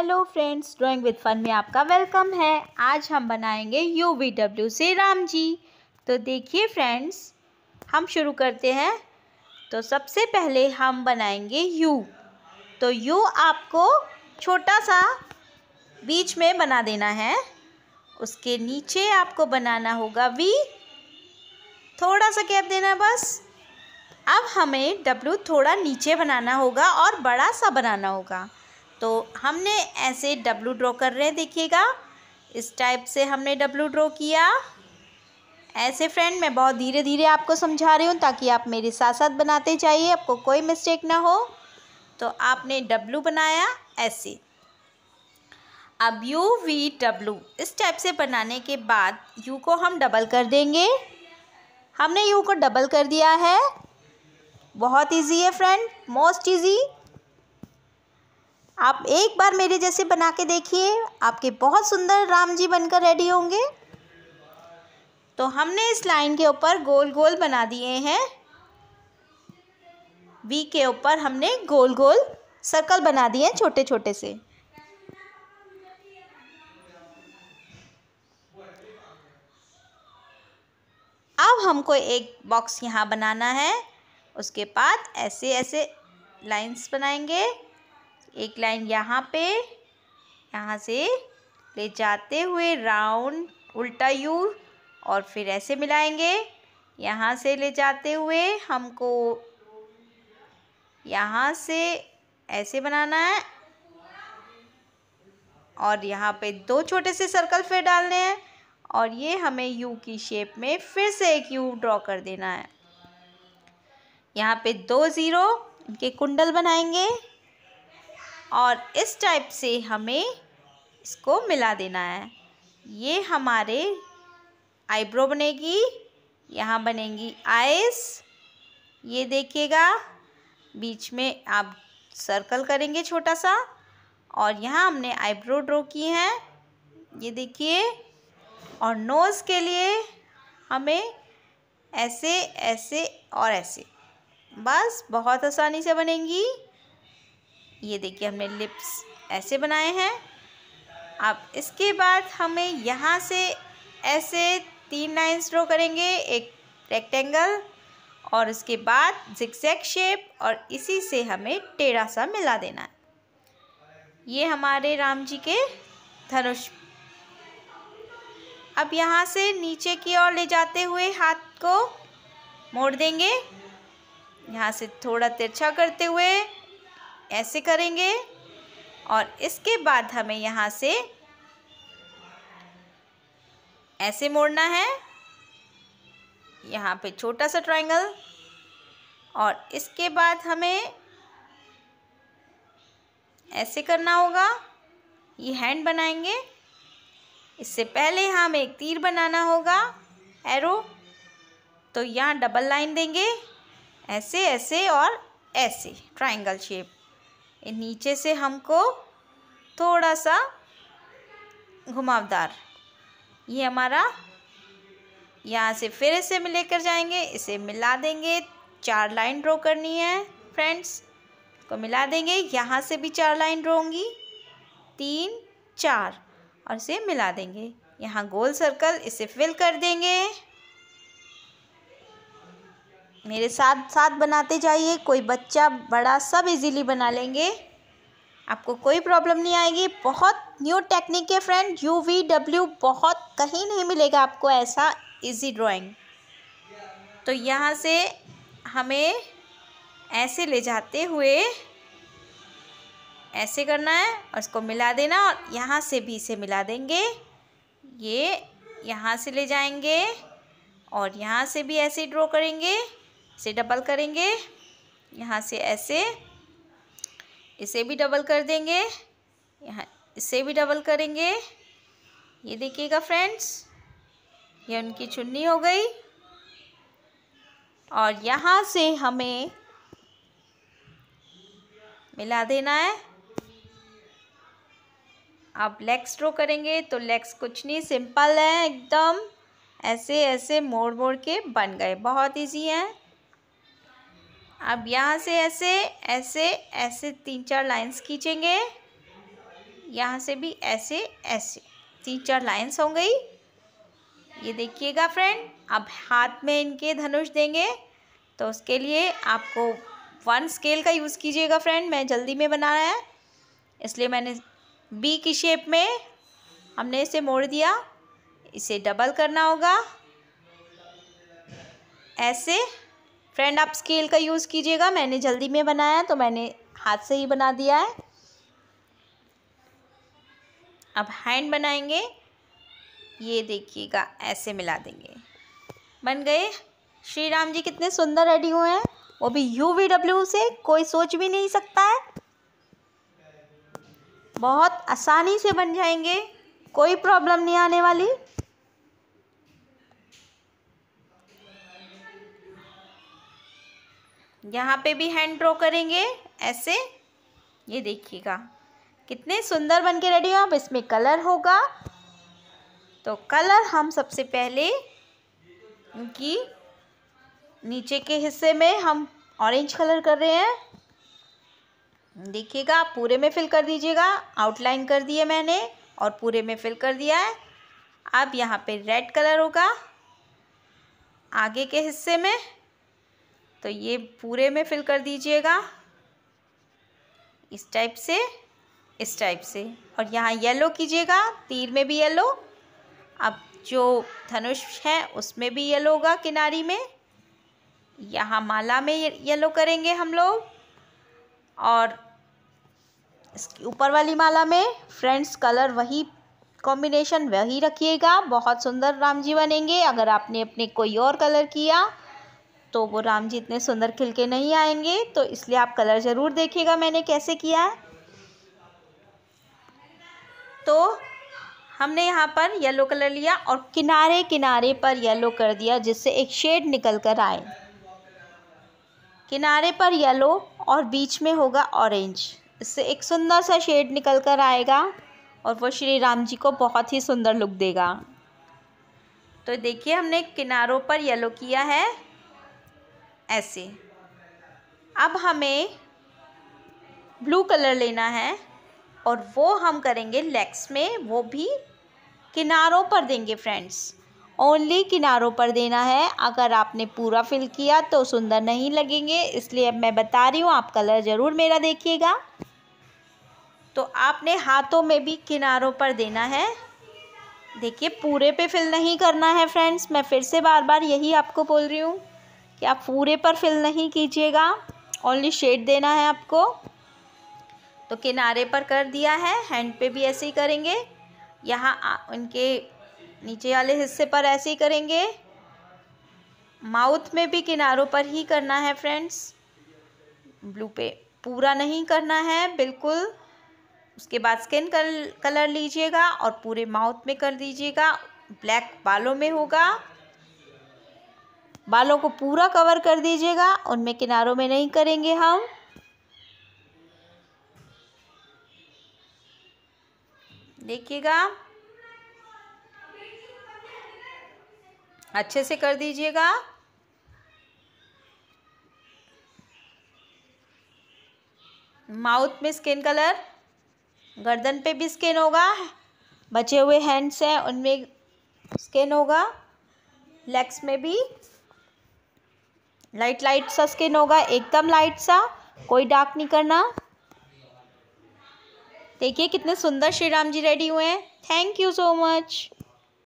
hello friends drawing with fun में आपका welcome है आज हम बनाएंगे यू वी डब्ल्यू से राम जी तो देखिए फ्रेंड्स हम शुरू करते हैं तो सबसे पहले हम बनाएंगे यू तो यू आपको छोटा सा बीच में बना देना है उसके नीचे आपको बनाना होगा वी थोड़ा सा कैप देना बस अब हमें डब्ल्यू थोड़ा नीचे बनाना होगा और बड़ा सा बनाना होगा तो हमने ऐसे डब्लू ड्रॉ कर रहे हैं देखिएगा इस टाइप से हमने डब्लू ड्रॉ किया ऐसे फ्रेंड मैं बहुत धीरे धीरे आपको समझा रही हूँ ताकि आप मेरे साथ साथ बनाते जाइए आपको कोई मिस्टेक ना हो तो आपने डब्लू बनाया ऐसे अब यू वी डब्लू इस टाइप से बनाने के बाद यू को हम डबल कर देंगे हमने यू को डबल कर दिया है बहुत इजी है फ्रेंड मोस्ट इजी आप एक बार मेरे जैसे बना के देखिए आपके बहुत सुंदर राम जी बनकर रेडी होंगे तो हमने इस लाइन के ऊपर गोल गोल बना दिए हैं वी के ऊपर हमने गोल गोल सर्कल बना दिए हैं छोटे छोटे से अब हमको एक बॉक्स यहाँ बनाना है उसके बाद ऐसे ऐसे लाइंस बनाएंगे एक लाइन यहाँ पे यहाँ से ले जाते हुए राउंड उल्टा यू और फिर ऐसे मिलाएंगे यहाँ से ले जाते हुए हमको यहाँ से ऐसे बनाना है और यहाँ पे दो छोटे से सर्कल फिर डालने हैं और ये हमें यू की शेप में फिर से एक यू ड्रॉ कर देना है यहाँ पे दो ज़ीरो इनके कुंडल बनाएंगे और इस टाइप से हमें इसको मिला देना है ये हमारे आईब्रो बनेगी यहाँ बनेंगी आइस ये देखिएगा बीच में आप सर्कल करेंगे छोटा सा और यहाँ हमने आईब्रो ड्रॉ की हैं ये देखिए और नोज़ के लिए हमें ऐसे ऐसे और ऐसे बस बहुत आसानी से बनेंगी ये देखिए हमने लिप्स ऐसे बनाए हैं अब इसके बाद हमें यहाँ से ऐसे तीन लाइन्स ड्रॉ करेंगे एक रेक्टेंगल और उसके बाद जिक्सैक शेप और इसी से हमें टेढ़ा सा मिला देना है ये हमारे राम जी के धनुष अब यहाँ से नीचे की ओर ले जाते हुए हाथ को मोड़ देंगे यहाँ से थोड़ा तिरछा करते हुए ऐसे करेंगे और इसके बाद हमें यहाँ से ऐसे मोड़ना है यहाँ पे छोटा सा ट्रायंगल और इसके बाद हमें ऐसे करना होगा ये हैंड बनाएंगे इससे पहले हमें एक तीर बनाना होगा एरो तो यहाँ डबल लाइन देंगे ऐसे ऐसे और ऐसे ट्रायंगल शेप नीचे से हमको थोड़ा सा घुमावदार ये हमारा यहाँ से फिर इसे लेकर जाएंगे इसे मिला देंगे चार लाइन ड्रॉ करनी है फ्रेंड्स को मिला देंगे यहाँ से भी चार लाइन ड्रोंगी तीन चार और इसे मिला देंगे यहाँ गोल सर्कल इसे फिल कर देंगे मेरे साथ साथ बनाते जाइए कोई बच्चा बड़ा सब इजीली बना लेंगे आपको कोई प्रॉब्लम नहीं आएगी बहुत न्यू टेक्निक है फ्रेंड यू वी डब्ल्यू बहुत कहीं नहीं मिलेगा आपको ऐसा इजी ड्राइंग तो यहाँ से हमें ऐसे ले जाते हुए ऐसे करना है और इसको मिला देना और यहाँ से भी इसे मिला देंगे ये यहाँ से ले जाएंगे और यहाँ से भी ऐसे ड्रॉ करेंगे इसे डबल करेंगे यहाँ से ऐसे इसे भी डबल कर देंगे यहाँ इसे भी डबल करेंगे ये देखिएगा फ्रेंड्स ये उनकी चुन्नी हो गई और यहाँ से हमें मिला देना है आप लेग्स ड्रो करेंगे तो लेग्स कुछ नहीं सिंपल है एकदम ऐसे ऐसे मोड़ मोड़ के बन गए बहुत इजी है अब यहाँ से ऐसे ऐसे ऐसे तीन चार लाइंस खींचेंगे यहाँ से भी ऐसे ऐसे तीन चार लाइंस हो गई ये देखिएगा फ्रेंड अब हाथ में इनके धनुष देंगे तो उसके लिए आपको वन स्केल का यूज़ कीजिएगा फ्रेंड मैं जल्दी में बना रहा है इसलिए मैंने बी की शेप में हमने इसे मोड़ दिया इसे डबल करना होगा ऐसे फ्रेंड आप स्केल का यूज़ कीजिएगा मैंने जल्दी में बनाया तो मैंने हाथ से ही बना दिया है अब हैंड बनाएंगे ये देखिएगा ऐसे मिला देंगे बन गए श्री राम जी कितने सुंदर रेडी हुए हैं वो भी यू वी डब्ल्यू से कोई सोच भी नहीं सकता है बहुत आसानी से बन जाएंगे कोई प्रॉब्लम नहीं आने वाली यहाँ पे भी हैंड ड्रॉ करेंगे ऐसे ये देखिएगा कितने सुंदर बन के रेडी हो अब इसमें कलर होगा तो कलर हम सबसे पहले इनकी नीचे के हिस्से में हम ऑरेंज कलर कर रहे हैं देखिएगा पूरे में फिल कर दीजिएगा आउटलाइन कर दिए मैंने और पूरे में फिल कर दिया है अब यहाँ पे रेड कलर होगा आगे के हिस्से में तो ये पूरे में फिल कर दीजिएगा इस टाइप से इस टाइप से और यहाँ येलो कीजिएगा तीर में भी येलो अब जो धनुष है उसमें भी येलो होगा किनारी में यहाँ माला में येलो करेंगे हम लोग और इसकी ऊपर वाली माला में फ्रेंड्स कलर वही कॉम्बिनेशन वही रखिएगा बहुत सुंदर राम जी बनेंगे अगर आपने अपने कोई और कलर किया तो वो राम जी इतने सुंदर खिल के नहीं आएंगे तो इसलिए आप कलर ज़रूर देखिएगा मैंने कैसे किया है तो हमने यहाँ पर येलो कलर लिया और किनारे किनारे पर येलो कर दिया जिससे एक शेड निकल कर आए किनारे पर येलो और बीच में होगा ऑरेंज इससे एक सुंदर सा शेड निकल कर आएगा और वो श्री राम जी को बहुत ही सुंदर लुक देगा तो देखिए हमने किनारों पर येलो किया है ऐसे अब हमें ब्लू कलर लेना है और वो हम करेंगे लेग्स में वो भी किनारों पर देंगे फ्रेंड्स ओनली किनारों पर देना है अगर आपने पूरा फिल किया तो सुंदर नहीं लगेंगे इसलिए अब मैं बता रही हूँ आप कलर ज़रूर मेरा देखिएगा तो आपने हाथों में भी किनारों पर देना है देखिए पूरे पे फिल नहीं करना है फ्रेंड्स मैं फिर से बार बार यही आपको बोल रही हूँ कि आप पूरे पर फिल नहीं कीजिएगा ओनली शेड देना है आपको तो किनारे पर कर दिया है हैंड पे भी ऐसे ही करेंगे यहाँ उनके नीचे वाले हिस्से पर ऐसे ही करेंगे माउथ में भी किनारों पर ही करना है फ्रेंड्स ब्लू पे पूरा नहीं करना है बिल्कुल उसके बाद स्किन कल, कलर लीजिएगा और पूरे माउथ में कर दीजिएगा ब्लैक बालों में होगा बालों को पूरा कवर कर दीजिएगा उनमें किनारों में नहीं करेंगे हम देखिएगा अच्छे से कर दीजिएगा माउथ में स्किन कलर गर्दन पे भी स्किन होगा बचे हुए हैंड्स हैं उनमें स्किन होगा लेग्स में भी लाइट लाइट सा स्किन होगा एकदम लाइट सा कोई डार्क नहीं करना देखिए कितने सुंदर श्री राम जी रेडी हुए हैं थैंक यू सो मच